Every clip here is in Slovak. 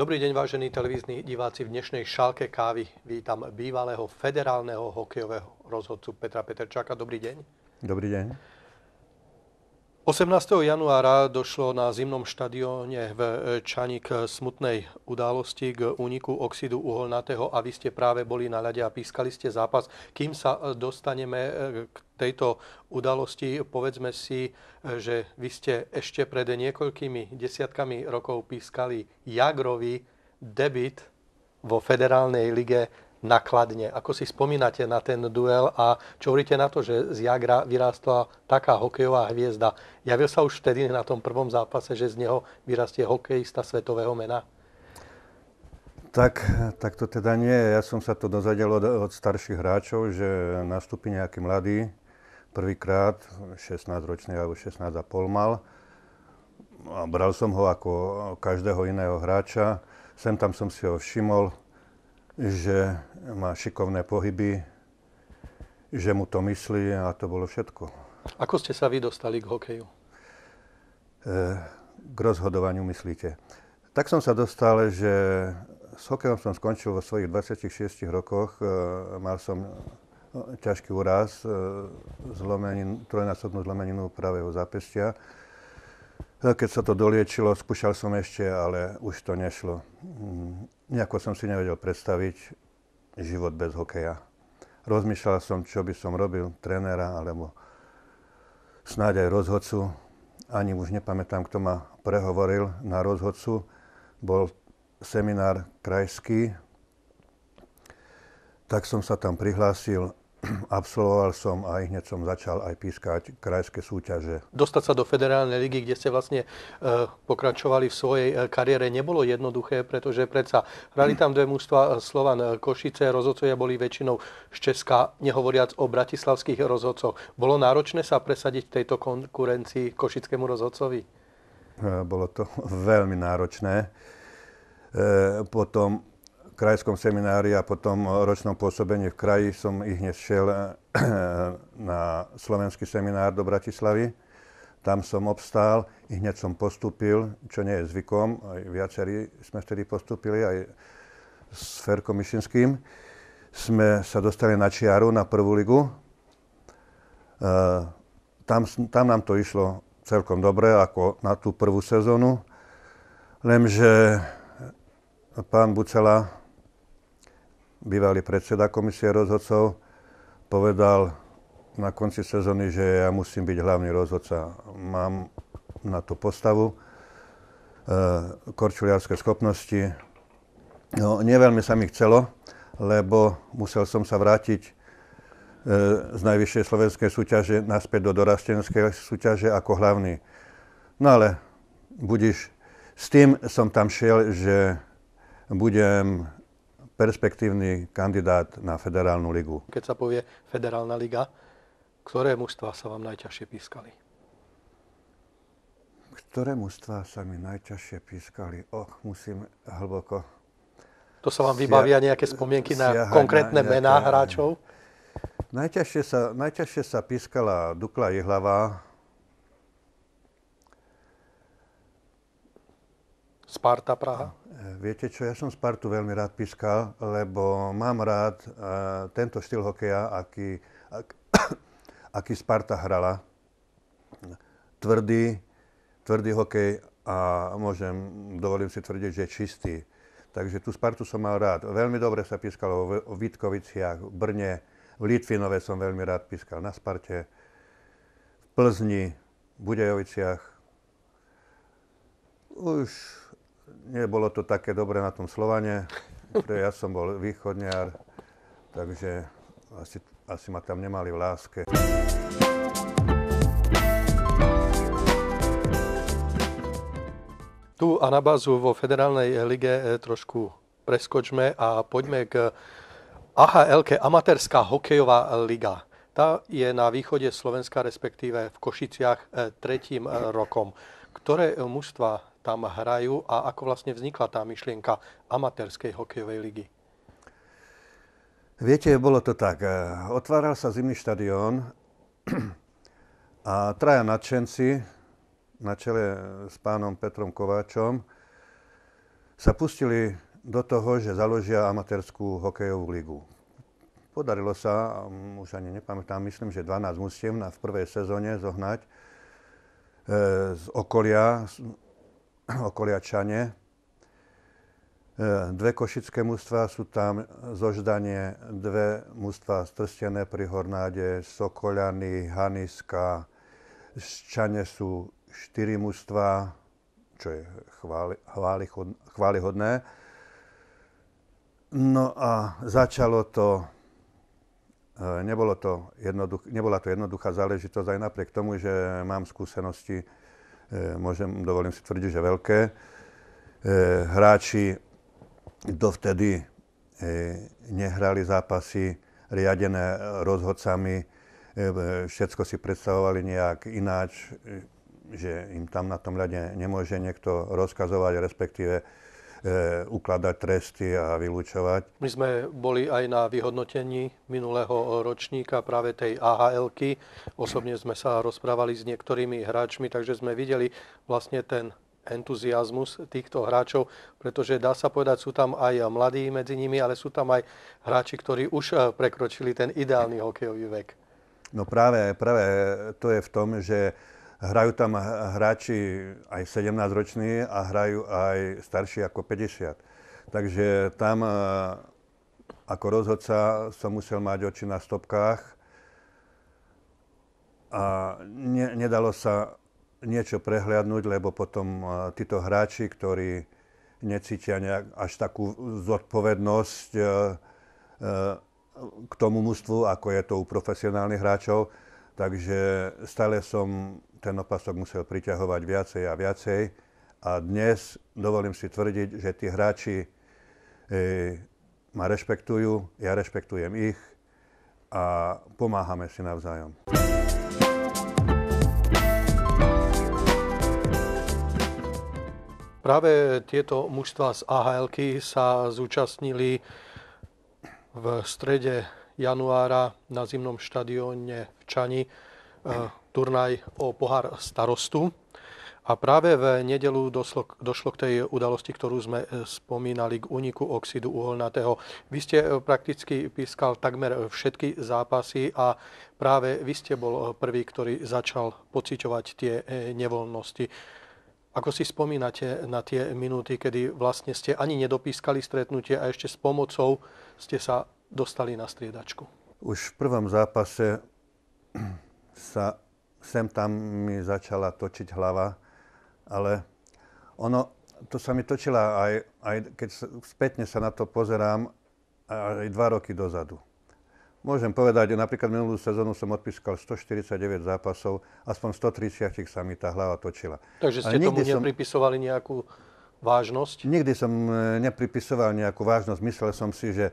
Dobrý deň, vážení televízni diváci. V dnešnej šálke kávy vítam bývalého federálneho hokejového rozhodcu Petra Peterčáka. Dobrý deň. Dobrý deň. 18. januára došlo na zimnom štadióne v Čani k smutnej udalosti, k úniku oxidu uholnatého a vy ste práve boli na ľade a pískali ste zápas. Kým sa dostaneme eh, k tejto udalosti, povedzme si, eh, že vy ste ešte pred niekoľkými desiatkami rokov pískali Jagrovi debit vo federálnej lige nakladne. Ako si spomínate na ten duel a čo hovoríte na to, že z Jagra vyrástla taká hokejová hviezda? Javil sa už vtedy na tom prvom zápase, že z neho vyrastie hokejista svetového mena? Tak, tak to teda nie. Ja som sa to dozvedel od, od starších hráčov, že nastúpi nejaký mladý, prvýkrát, 16-ročný alebo 16 a pol mal. A bral som ho ako každého iného hráča. Sem tam som si ho všimol, že má šikovné pohyby, že mu to myslí a to bolo všetko. Ako ste sa vy dostali k hokeju? E, k rozhodovaniu myslíte. Tak som sa dostal, že s hokejom som skončil vo svojich 26 rokoch. E, mal som e, ťažký úraz, zlomenin, trojnásobnú zlomeninu pravého zápestia No, keď sa to doliečilo, skúšal som ešte, ale už to nešlo. Mm, nejako som si nevedel predstaviť život bez hokeja. Rozmýšľal som, čo by som robil, trénera alebo snáď aj rozhodcu. Ani už nepamätám, kto ma prehovoril na rozhodcu. Bol seminár krajský, tak som sa tam prihlásil absolvoval som a hneď som začal aj pískať krajské súťaže. Dostať sa do federálnej ligy, kde ste vlastne e, pokračovali v svojej e, kariére, nebolo jednoduché, pretože predsa hrali tam dve mužstva e, Slovan Košice, rozhodcovia boli väčšinou z Česka, nehovoriac o bratislavských rozhodcoch. Bolo náročné sa presadiť v tejto konkurencii košickému rozhodcovi? Bolo to veľmi náročné. Potom krajskom seminári a potom ročnom pôsobení v kraji som ich šiel eh, na slovenský seminár do Bratislavy. Tam som obstál, i hneď som postúpil, čo nie je zvykom, aj viacerí sme vtedy postúpili, aj s Ferkom Mišinským. Sme sa dostali na čiaru, na prvú ligu. Eh, tam, tam nám to išlo celkom dobre, ako na tú prvú sezónu. Lenže eh, pán Bucela bývalý predseda komisie rozhodcov, povedal na konci sezóny, že ja musím byť hlavný rozhodca. Mám na tú postavu, e, korčuliarské schopnosti. No, neveľmi sa mi chcelo, lebo musel som sa vrátiť e, z najvyššej slovenskej súťaže naspäť do dorastenskej súťaže ako hlavný. No ale budiš, s tým som tam šiel, že budem perspektívny kandidát na Federálnu ligu. Keď sa povie Federálna liga, ktoré mužstva sa vám najťažšie pískali? Ktoré mužstva sa mi najťažšie pískali? Och, musím hlboko... To sa vám vybavia nejaké spomienky na konkrétne mená hráčov? Najťažšie sa, najťažšie sa pískala Dukla Jihlava, Sparta Praha? Eh, viete čo, ja som Spartu veľmi rád pískal, lebo mám rád uh, tento štýl hokeja, aký, ak, aký Sparta hrala. Tvrdý, tvrdý hokej a môžem, dovolím si tvrdiť, že čistý. Takže tú Spartu som mal rád. Veľmi dobre sa pískalo v Vitkoviciach, v Brne, v Litvinove som veľmi rád pískal na Sparte, v Plzni, v Budejoviciach. Už nebolo to také dobre na tom Slovane, kde ja som bol východniar, takže asi, asi ma tam nemali v láske. Tu a na bazu vo Federálnej lige eh, trošku preskočme a poďme k AHL, Amatérská hokejová liga. Tá je na východe Slovenska, respektíve v Košiciach, eh, tretím eh, rokom. Ktoré mužstva tam hrajú a ako vlastne vznikla tá myšlienka amatérskej hokejovej ligy? Viete, bolo to tak. Eh, otváral sa zimný štadión a traja nadšenci na čele s pánom Petrom Kováčom sa pustili do toho, že založia amatérskú hokejovú ligu. Podarilo sa, mm, už ani nepamätám, myslím, že 12 mužstiev v prvej sezóne zohnať e, z okolia okoliačane. E, dve košické mústva sú tam zoždanie, dve mústva z Trstené pri Hornáde, Sokoľany, Haniska. Z Čane sú štyri mústva, čo je chváli, chválihodné. no a začalo to, e, nebolo to jednoduch, nebola to jednoduchá záležitosť aj napriek tomu, že mám skúsenosti Eh, môžem, dovolím si tvrdiť, že veľké. Eh, hráči dovtedy eh, nehrali zápasy riadené rozhodcami, všetko si predstavovali nejak ináč, že im tam na tom ľade nemôže niekto rozkazovať, respektíve E, ukladať tresty a vylúčovať. My sme boli aj na vyhodnotení minulého ročníka práve tej ahl -ky. Osobne sme sa rozprávali s niektorými hráčmi, takže sme videli vlastne ten entuziasmus týchto hráčov, pretože dá sa povedať, sú tam aj mladí medzi nimi, ale sú tam aj hráči, ktorí už e, prekročili ten ideálny hokejový vek. No práve, práve to je v tom, že Hrajú tam hráči aj 17-roční a hrajú aj starší ako 50. Takže tam e, ako rozhodca som musel mať oči na stopkách a ne, nedalo sa niečo prehliadnúť, lebo potom e, títo hráči, ktorí necítia nejak až takú zodpovednosť e, k tomu mužstvu, ako je to u profesionálnych hráčov, takže stále som ten opasok musel priťahovať viacej a viacej. A dnes dovolím si tvrdiť, že tí hráči e, ma rešpektujú, ja rešpektujem ich a pomáhame si navzájom. Práve tieto mužstva z ahl sa zúčastnili v strede januára na zimnom štadióne v Čani e, turnaj o pohár starostu. A práve v nedelu došlo, došlo k tej udalosti, ktorú sme e, spomínali, k úniku oxidu uholnatého. Vy ste e, prakticky pískal takmer všetky zápasy a práve vy ste bol e, prvý, ktorý začal pociťovať tie nevoľnosti. Ako si spomínate na tie minúty, kedy vlastne ste ani nedopískali stretnutie a ešte s pomocou ste sa dostali na striedačku? Už v prvom zápase sa sem tam mi začala točiť hlava, ale ono, to sa mi točila aj, aj keď spätne sa na to pozerám, aj dva roky dozadu. Môžem povedať, že napríklad minulú sezónu som odpískal 149 zápasov, aspoň 130 sa mi tá hlava točila. Takže ste tomu nepripisovali som, nejakú vážnosť? Nikdy som e, nepripisoval nejakú vážnosť. Myslel som si, že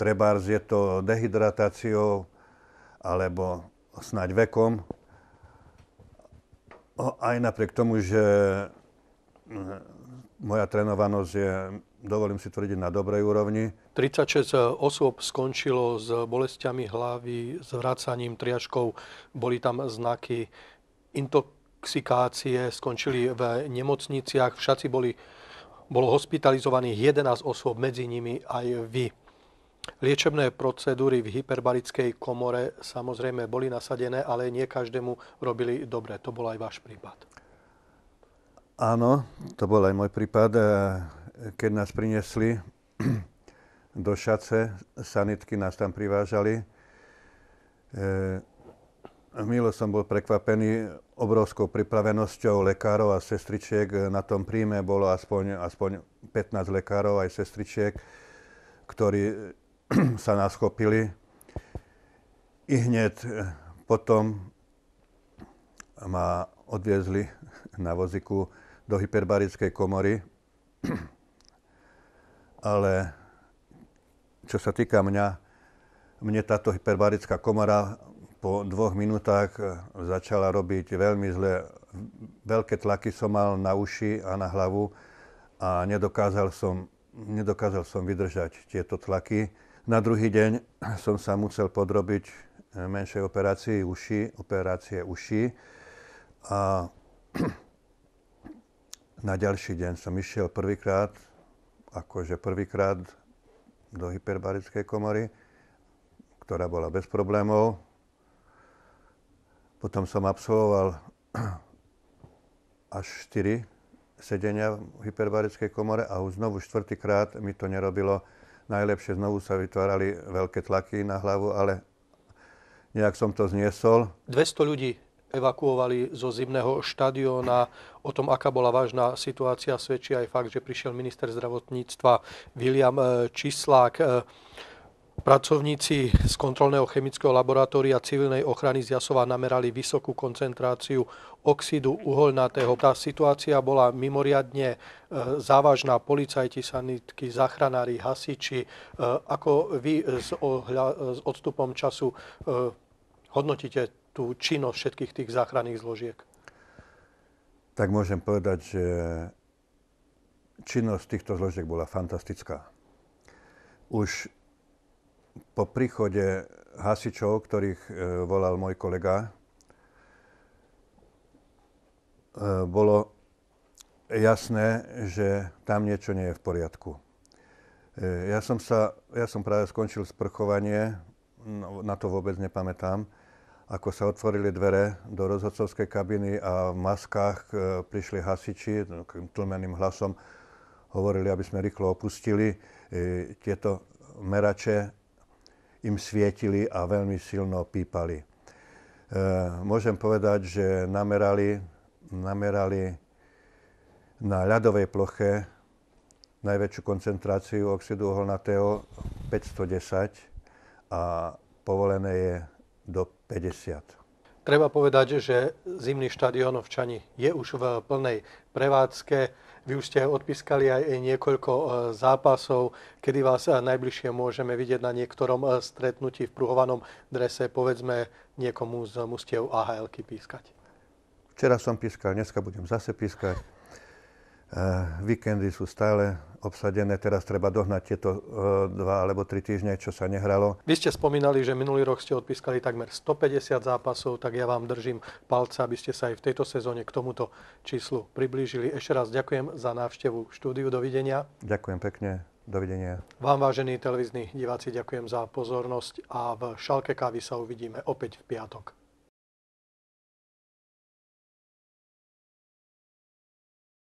trebárs je to dehydratáciou, alebo snáď vekom, aj napriek tomu, že eh, moja trénovanosť je, dovolím si tvrdiť, na dobrej úrovni. 36 eh, osôb skončilo s bolestiami hlavy, s vracaním triažkov, boli tam znaky intoxikácie, skončili v nemocniciach, všetci boli, bolo hospitalizovaných 11 osôb, medzi nimi aj vy. Liečebné procedúry v hyperbarickej komore samozrejme boli nasadené, ale nie každému robili dobre. To bol aj váš prípad. Áno, to bol aj môj prípad. E, keď nás priniesli do šace, sanitky nás tam privážali. E, milo som bol prekvapený obrovskou pripravenosťou lekárov a sestričiek. Na tom príjme bolo aspoň, aspoň 15 lekárov aj sestričiek, ktorí sa naschopili. I hneď e, potom ma odviezli na voziku do hyperbarickej komory. Ale čo sa týka mňa, mne táto hyperbarická komora po dvoch minútach e, začala robiť veľmi zle. Veľké tlaky som mal na uši a na hlavu a nedokázal som, nedokázal som vydržať tieto tlaky. Na druhý deň som sa musel podrobiť eh, menšej operácii uši, operácie uši. A na ďalší deň som išiel prvýkrát, akože prvýkrát do hyperbarickej komory, ktorá bola bez problémov. Potom som absolvoval až 4 sedenia v hyperbarickej komore a už znovu štvrtýkrát mi to nerobilo najlepšie znovu sa vytvárali veľké tlaky na hlavu, ale nejak som to zniesol. 200 ľudí evakuovali zo zimného štadióna. O tom, aká bola vážna situácia, svedčí aj fakt, že prišiel minister zdravotníctva William eh, Čislák. Eh, Pracovníci z kontrolného chemického laboratória civilnej ochrany z Jasova namerali vysokú koncentráciu oxidu uholnatého. Tá situácia bola mimoriadne e, závažná. Policajti, sanitky, zachranári, hasiči. E, ako vy s, odstupom času e, hodnotíte tú činnosť všetkých tých záchranných zložiek? Tak môžem povedať, že činnosť týchto zložiek bola fantastická. Už po príchode hasičov, ktorých e, volal môj kolega, e, bolo jasné, že tam niečo nie je v poriadku. E, ja som, sa, ja som práve skončil sprchovanie, no, na to vôbec nepamätám, ako sa otvorili dvere do rozhodcovskej kabiny a v maskách prišli hasiči, tlmeným hlasom hovorili, aby sme rýchlo opustili tieto merače im svietili a veľmi silno pípali. E, môžem povedať, že namerali, namerali na ľadovej ploche najväčšiu koncentráciu oxidu uholnatého 510 a povolené je do 50. Treba povedať, že zimný štadión v Čani je už v plnej prevádzke. Vy už ste odpískali aj niekoľko e, zápasov, kedy vás e, najbližšie môžeme vidieť na niektorom e, stretnutí v pruhovanom drese, povedzme niekomu z mustiev AHL-ky pískať. Včera som pískal, dneska budem zase pískať. Eh, víkendy sú stále obsadené, teraz treba dohnať tieto eh, dva alebo tri týždne, čo sa nehralo. Vy ste spomínali, že minulý rok ste odpískali takmer 150 zápasov, tak ja vám držím palca, aby ste sa aj v tejto sezóne k tomuto číslu priblížili. Ešte raz ďakujem za návštevu štúdiu, dovidenia. Ďakujem pekne, dovidenia. Vám, vážení televízni diváci, ďakujem za pozornosť a v Šalke kávy sa uvidíme opäť v piatok.